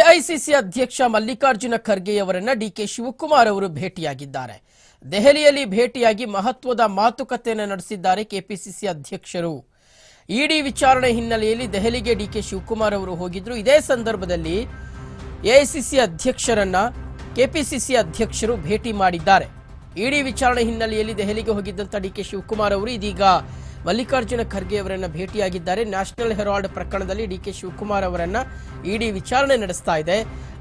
AICC ಅಧ್ಯಕ್ಷ Mallikarjuna ಖರ್ಗೆಯವರನ್ನ DK Shivakumar ಅವರು ಭೇಟಿಯಾಗಿದ್ದಾರೆ ದೆಹಲಿಯಲ್ಲಿ ಭೇಟಿಯಾಗಿ ಮಹತ್ವದ ಮಾತುಕತೆಯನ್ನು ನಡೆಸಿದ್ದಾರೆ ಕೆಪಿಸಿಸಿ ಅಧ್ಯಕ್ಷರು ಇಡಿ ವಿಚಾರಣೆ ಹಿನ್ನೆಲೆಯಲ್ಲಿ ದೆಹಲಿಗೆ ಡಿಕೆ ಶಿವಕುಮಾರ್ ಅವರು ಹೋಗಿದ್ರು ಇದೇ ಸಂದರ್ಭದಲ್ಲಿ ಎಐಸಿಸಿ ಅಧ್ಯಕ್ಷರನ್ನ ಕೆಪಿಸಿಸಿ ಅಧ್ಯಕ್ಷರು ಭೇಟಿ ಮಾಡಿದ್ದಾರೆ ಇಡಿ ವಿಚಾರಣೆ ಹಿನ್ನೆಲೆಯಲ್ಲಿ ದೆಹಲಿಗೆ ಹೋಗಿದ್ದಂಥ ಡಿಕೆ ಶಿವಕುಮಾರ್ ಅವರು ಇದೀಗ ಮಲ್ಲಿಕಾರ್ಜುನ ಖರ್ಗೆ ಅವರನ್ನು ಭೇಟಿಯಾಗಿದ್ದಾರೆ ನ್ಯಾಷನಲ್ ಹೆರಾಲ್ಡ್ ಪ್ರಕರಣದಲ್ಲಿ ಡಿ ಕೆ ಶಿವಕುಮಾರ್ ಅವರನ್ನ ಇಡಿ ವಿಚಾರಣೆ ನಡೆಸ್ತಾ ಇದೆ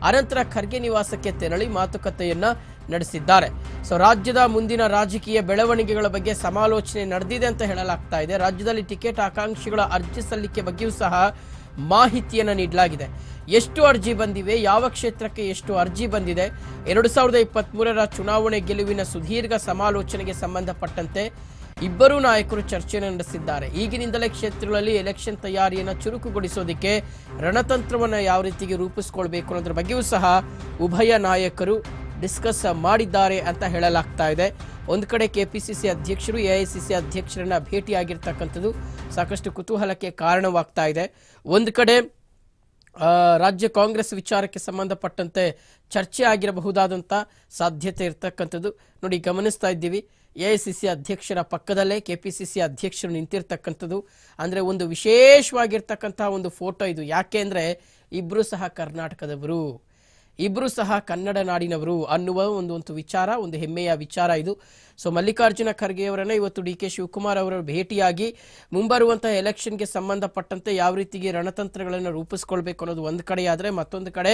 ಅನಂತರ ಖರ್ಗೆ ನಿವಾಸಕ್ಕೆ ತೆರಳಿ ಮಾತುಕತೆಯನ್ನ ನಡೆಸಿದ್ದಾರೆ ಸೊ ರಾಜ್ಯದ ಮುಂದಿನ ರಾಜಕೀಯ ಬೆಳವಣಿಗೆಗಳ ಬಗ್ಗೆ ಸಮಾಲೋಚನೆ ನಡೆದಿದೆ ಅಂತ ಹೇಳಲಾಗ್ತಾ ಇದೆ ರಾಜ್ಯದಲ್ಲಿ ಟಿಕೆಟ್ ಆಕಾಂಕ್ಷಿಗಳ ಅರ್ಜಿ ಸಲ್ಲಿಕೆ ಬಗ್ಗೆಯೂ ಸಹ ಮಾಹಿತಿಯನ್ನು ನೀಡಲಾಗಿದೆ ಎಷ್ಟು ಅರ್ಜಿ ಬಂದಿವೆ ಯಾವ ಕ್ಷೇತ್ರಕ್ಕೆ ಎಷ್ಟು ಅರ್ಜಿ ಬಂದಿದೆ ಎರಡು ಸಾವಿರದ ಇಪ್ಪತ್ತ್ ಚುನಾವಣೆ ಗೆಲುವಿನ ಸುದೀರ್ಘ ಸಮಾಲೋಚನೆಗೆ ಸಂಬಂಧಪಟ್ಟಂತೆ ಇಬ್ಬರೂ ನಾಯಕರು ಚರ್ಚೆ ನಡೆಸಿದ್ದಾರೆ ಈಗಿನಿಂದಲೇ ಕ್ಷೇತ್ರಗಳಲ್ಲಿ ಎಲೆಕ್ಷನ್ ತಯಾರಿಯನ್ನು ಚುರುಕುಗೊಳಿಸೋದಕ್ಕೆ ರಣತಂತ್ರವನ್ನು ಯಾವ ರೀತಿಗೆ ರೂಪಿಸಿಕೊಳ್ಬೇಕು ಅನ್ನೋದ್ರ ಬಗ್ಗೆಯೂ ಸಹ ಉಭಯ ನಾಯಕರು ಡಿಸ್ಕಸ್ ಮಾಡಿದ್ದಾರೆ ಅಂತ ಹೇಳಲಾಗ್ತಾ ಇದೆ ಒಂದು ಕಡೆ ಕೆಪಿಸಿಸಿ ಅಧ್ಯಕ್ಷರು ಸಿ ಅಧ್ಯಕ್ಷರನ್ನ ಭೇಟಿಯಾಗಿರ್ತಕ್ಕಂಥದ್ದು ಸಾಕಷ್ಟು ಕುತೂಹಲಕ್ಕೆ ಕಾರಣವಾಗ್ತಾ ಇದೆ ಒಂದು ಕಡೆ ರಾಜ್ಯ ಕಾಂಗ್ರೆಸ್ ವಿಚಾರಕ್ಕೆ ಸಂಬಂಧಪಟ್ಟಂತೆ ಚರ್ಚೆ ಆಗಿರಬಹುದಾದಂಥ ಸಾಧ್ಯತೆ ಇರತಕ್ಕಂಥದ್ದು ನೋಡಿ ಗಮನಿಸ್ತಾ ಇದ್ದೀವಿ ಎ ಸಿ ಸಿ ಅಧ್ಯಕ್ಷರ ಪಕ್ಕದಲ್ಲೇ ಕೆ ಪಿ ಸಿ ಸಿ ಅಧ್ಯಕ್ಷರು ನಿಂತಿರ್ತಕ್ಕಂಥದ್ದು ಅಂದರೆ ಒಂದು ವಿಶೇಷವಾಗಿರ್ತಕ್ಕಂಥ ಒಂದು ಫೋಟೋ ಇದು ಯಾಕೆ ಅಂದರೆ ಇಬ್ಬರೂ ಸಹ ಕರ್ನಾಟಕದವರು ಇಬ್ಬರು ಸಹ ಕನ್ನಡ ನಾಡಿನವರು ಅನ್ನುವ ಒಂದು ಒಂದು ವಿಚಾರ ಒಂದು ಹೆಮ್ಮೆಯ ವಿಚಾರ ಇದು ಸೊ ಮಲ್ಲಿಕಾರ್ಜುನ ಖರ್ಗೆ ಅವರನ್ನ ಇವತ್ತು ಡಿ ಕೆ ಶಿವಕುಮಾರ್ ಅವರ ಭೇಟಿಯಾಗಿ ಮುಂಬರುವಂತಹ ಎಲೆಕ್ಷನ್ಗೆ ಸಂಬಂಧಪಟ್ಟಂತೆ ಯಾವ ರೀತಿಗೆ ರಣತಂತ್ರಗಳನ್ನು ರೂಪಿಸ್ಕೊಳ್ಬೇಕು ಅನ್ನೋದು ಒಂದು ಕಡೆಯಾದರೆ ಮತ್ತೊಂದು ಕಡೆ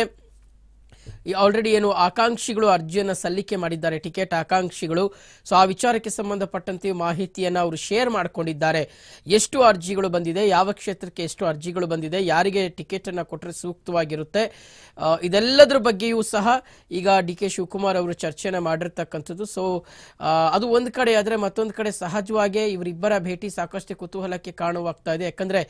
ಆಲ್ರೆಡಿ ಏನು ಆಕಾಂಕ್ಷಿಗಳು ಅರ್ಜಿಯನ್ನು ಸಲ್ಲಿಕೆ ಮಾಡಿದ್ದಾರೆ ಟಿಕೆಟ್ ಆಕಾಂಕ್ಷಿಗಳು ಸೊ ಆ ವಿಚಾರಕ್ಕೆ ಸಂಬಂಧಪಟ್ಟಂತೆ ಮಾಹಿತಿಯನ್ನು ಅವರು ಶೇರ್ ಮಾಡಿಕೊಂಡಿದ್ದಾರೆ ಎಷ್ಟು ಅರ್ಜಿಗಳು ಬಂದಿದೆ ಯಾವ ಕ್ಷೇತ್ರಕ್ಕೆ ಎಷ್ಟು ಅರ್ಜಿಗಳು ಬಂದಿದೆ ಯಾರಿಗೆ ಟಿಕೆಟನ್ನು ಕೊಟ್ಟರೆ ಸೂಕ್ತವಾಗಿರುತ್ತೆ ಇದೆಲ್ಲದರ ಬಗ್ಗೆಯೂ ಸಹ ಈಗ ಡಿ ಕೆ ಶಿವಕುಮಾರ್ ಅವರು ಚರ್ಚೆನ ಮಾಡಿರ್ತಕ್ಕಂಥದ್ದು ಸೊ ಅದು ಒಂದು ಕಡೆ ಆದರೆ ಮತ್ತೊಂದು ಕಡೆ ಸಹಜವಾಗಿ ಇವರಿಬ್ಬರ ಭೇಟಿ ಸಾಕಷ್ಟು ಕುತೂಹಲಕ್ಕೆ ಕಾರಣವಾಗ್ತಾ ಇದೆ ಯಾಕಂದರೆ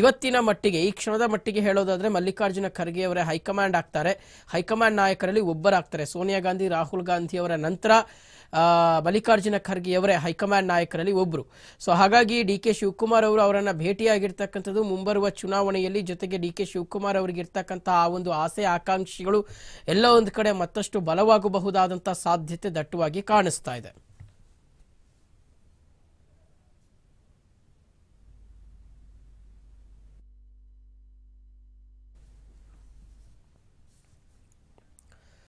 ಇವತ್ತಿನ ಮಟ್ಟಿಗೆ ಈ ಕ್ಷಣದ ಮಟ್ಟಿಗೆ ಹೇಳೋದಾದ್ರೆ ಮಲ್ಲಿಕಾರ್ಜುನ ಖರ್ಗೆ ಅವರೇ ಹೈಕಮಾಂಡ್ ಆಗ್ತಾರೆ ಹೈಕಮಾಂಡ್ ನಾಯಕರಲ್ಲಿ ಒಬ್ಬರಾಗ್ತಾರೆ ಸೋನಿಯಾ ಗಾಂಧಿ ರಾಹುಲ್ ಗಾಂಧಿ ಅವರ ನಂತರ ಮಲ್ಲಿಕಾರ್ಜುನ ಖರ್ಗೆ ಅವರೇ ಹೈಕಮಾಂಡ್ ನಾಯಕರಲ್ಲಿ ಒಬ್ಬರು ಸೊ ಹಾಗಾಗಿ ಡಿ ಕೆ ಶಿವಕುಮಾರ್ ಅವರು ಅವರನ್ನ ಭೇಟಿಯಾಗಿರ್ತಕ್ಕಂಥದ್ದು ಮುಂಬರುವ ಚುನಾವಣೆಯಲ್ಲಿ ಜೊತೆಗೆ ಡಿ ಕೆ ಶಿವಕುಮಾರ್ ಅವರಿಗೆ ಇರ್ತಕ್ಕಂಥ ಆ ಒಂದು ಆಸೆ ಆಕಾಂಕ್ಷಿಗಳು ಎಲ್ಲ ಒಂದು ಕಡೆ ಮತ್ತಷ್ಟು ಬಲವಾಗಬಹುದಾದಂಥ ಸಾಧ್ಯತೆ ದಟ್ಟವಾಗಿ ಕಾಣಿಸ್ತಾ ಇದೆ